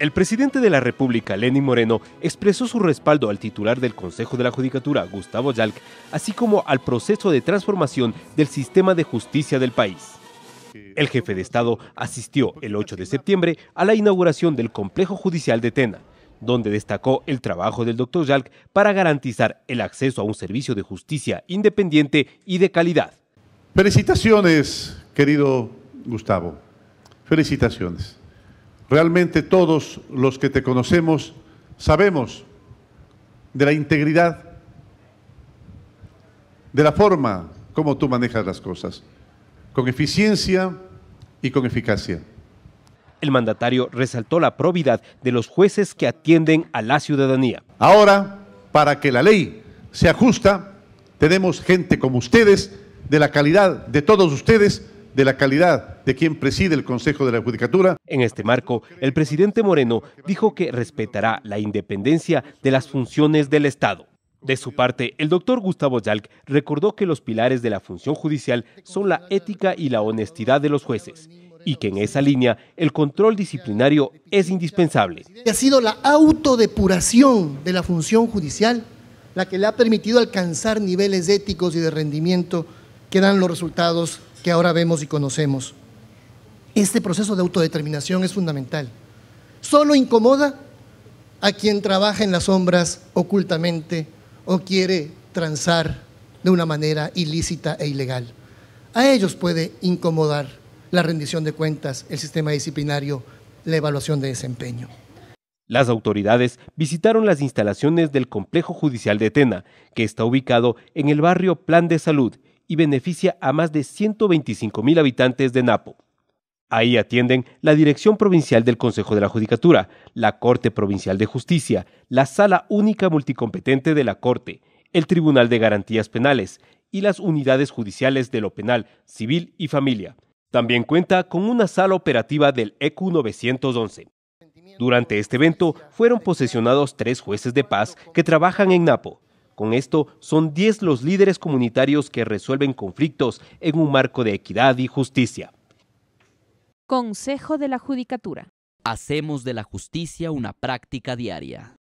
El presidente de la República, Lenín Moreno, expresó su respaldo al titular del Consejo de la Judicatura, Gustavo Yalc, así como al proceso de transformación del sistema de justicia del país. El jefe de Estado asistió el 8 de septiembre a la inauguración del Complejo Judicial de Tena, donde destacó el trabajo del doctor Yalc para garantizar el acceso a un servicio de justicia independiente y de calidad. Felicitaciones, querido Gustavo. Felicitaciones. Realmente todos los que te conocemos sabemos de la integridad, de la forma como tú manejas las cosas, con eficiencia y con eficacia. El mandatario resaltó la probidad de los jueces que atienden a la ciudadanía. Ahora, para que la ley sea justa, tenemos gente como ustedes, de la calidad de todos ustedes, de la calidad de quien preside el Consejo de la Judicatura. En este marco, el presidente Moreno dijo que respetará la independencia de las funciones del Estado. De su parte, el doctor Gustavo Yalc recordó que los pilares de la función judicial son la ética y la honestidad de los jueces y que en esa línea el control disciplinario es indispensable. Ha sido la autodepuración de la función judicial la que le ha permitido alcanzar niveles éticos y de rendimiento que dan los resultados que ahora vemos y conocemos. Este proceso de autodeterminación es fundamental. Solo incomoda a quien trabaja en las sombras ocultamente o quiere transar de una manera ilícita e ilegal. A ellos puede incomodar la rendición de cuentas, el sistema disciplinario, la evaluación de desempeño. Las autoridades visitaron las instalaciones del Complejo Judicial de Tena, que está ubicado en el barrio Plan de Salud y beneficia a más de 125 mil habitantes de Napo. Ahí atienden la Dirección Provincial del Consejo de la Judicatura, la Corte Provincial de Justicia, la Sala Única Multicompetente de la Corte, el Tribunal de Garantías Penales y las unidades judiciales de lo penal, civil y familia. También cuenta con una sala operativa del EQ 911. Durante este evento fueron posesionados tres jueces de paz que trabajan en Napo. Con esto son 10 los líderes comunitarios que resuelven conflictos en un marco de equidad y justicia. Consejo de la Judicatura. Hacemos de la justicia una práctica diaria.